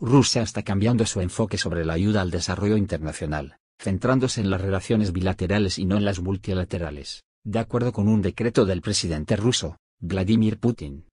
Rusia está cambiando su enfoque sobre la ayuda al desarrollo internacional, centrándose en las relaciones bilaterales y no en las multilaterales, de acuerdo con un decreto del presidente ruso, Vladimir Putin.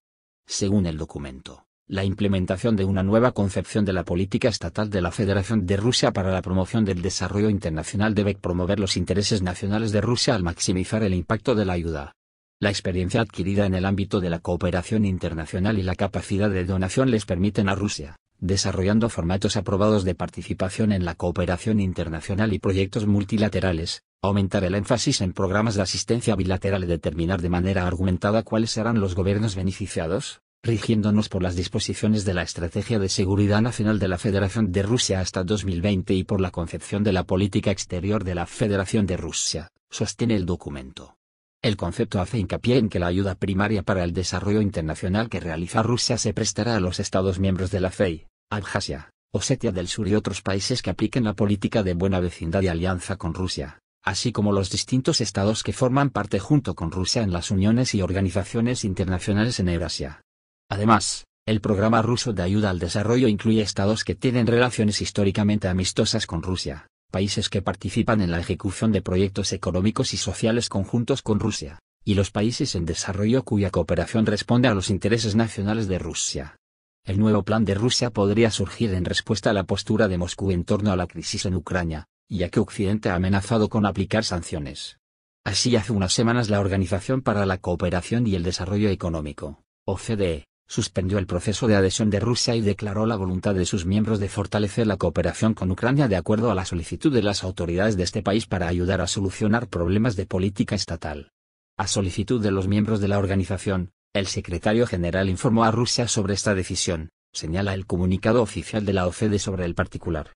Según el documento, la implementación de una nueva concepción de la política estatal de la Federación de Rusia para la promoción del desarrollo internacional debe promover los intereses nacionales de Rusia al maximizar el impacto de la ayuda. La experiencia adquirida en el ámbito de la cooperación internacional y la capacidad de donación les permiten a Rusia desarrollando formatos aprobados de participación en la cooperación internacional y proyectos multilaterales, aumentar el énfasis en programas de asistencia bilateral y determinar de manera argumentada cuáles serán los gobiernos beneficiados, rigiéndonos por las disposiciones de la Estrategia de Seguridad Nacional de la Federación de Rusia hasta 2020 y por la concepción de la política exterior de la Federación de Rusia, sostiene el documento. El concepto hace hincapié en que la ayuda primaria para el desarrollo internacional que realiza Rusia se prestará a los Estados miembros de la FEI, Abjasia, Osetia del Sur y otros países que apliquen la política de buena vecindad y alianza con Rusia, así como los distintos estados que forman parte junto con Rusia en las uniones y organizaciones internacionales en Eurasia. Además, el programa ruso de ayuda al desarrollo incluye estados que tienen relaciones históricamente amistosas con Rusia, países que participan en la ejecución de proyectos económicos y sociales conjuntos con Rusia, y los países en desarrollo cuya cooperación responde a los intereses nacionales de Rusia. El nuevo plan de Rusia podría surgir en respuesta a la postura de Moscú en torno a la crisis en Ucrania, ya que Occidente ha amenazado con aplicar sanciones. Así hace unas semanas la Organización para la Cooperación y el Desarrollo Económico, OCDE, suspendió el proceso de adhesión de Rusia y declaró la voluntad de sus miembros de fortalecer la cooperación con Ucrania de acuerdo a la solicitud de las autoridades de este país para ayudar a solucionar problemas de política estatal. A solicitud de los miembros de la organización, el secretario general informó a Rusia sobre esta decisión, señala el comunicado oficial de la OCDE sobre el particular.